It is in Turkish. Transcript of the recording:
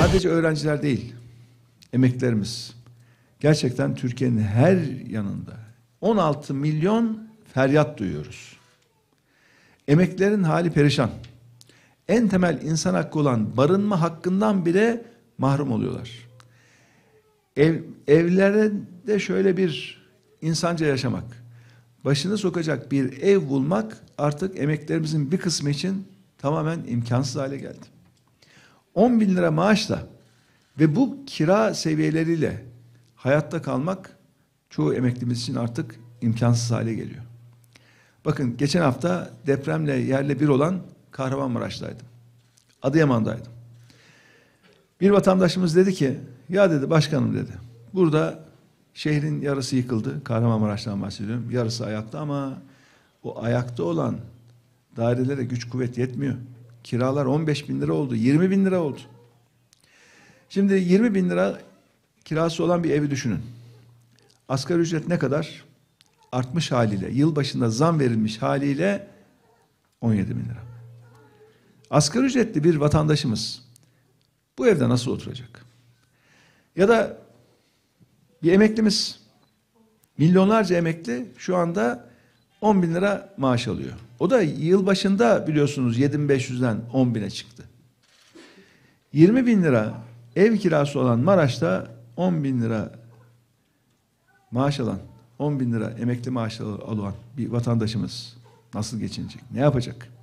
Sadece öğrenciler değil, emeklerimiz. Gerçekten Türkiye'nin her yanında 16 milyon feryat duyuyoruz. Emeklerin hali perişan. En temel insan hakkı olan barınma hakkından bile mahrum oluyorlar. Ev, evlerde şöyle bir insanca yaşamak, başını sokacak bir ev bulmak artık emeklerimizin bir kısmı için tamamen imkansız hale geldi. 10 bin lira maaşla ve bu kira seviyeleriyle hayatta kalmak çoğu emeklimiz için artık imkansız hale geliyor. Bakın geçen hafta depremle yerle bir olan Kahramanmaraş'taydım. Adıyaman'daydım. Bir vatandaşımız dedi ki ya dedi başkanım dedi burada şehrin yarısı yıkıldı. Kahramanmaraş'tan bahsediyorum. Yarısı ayakta ama o ayakta olan dairelere güç kuvvet yetmiyor. Kiralar 15 bin lira oldu, 20 bin lira oldu. Şimdi 20 bin lira kirası olan bir evi düşünün. Asgari ücret ne kadar? Artmış haliyle, yılbaşında zam verilmiş haliyle 17 bin lira. Asgari ücretli bir vatandaşımız bu evde nasıl oturacak? Ya da bir emeklimiz, milyonlarca emekli şu anda 10 bin lira maaş alıyor. O da yıl başında biliyorsunuz 7500'den 10 bine çıktı. 20 bin lira ev kirası olan Maraş'ta 10 bin lira maaş alan, 10 bin lira emekli maaş alan bir vatandaşımız nasıl geçinecek, ne yapacak?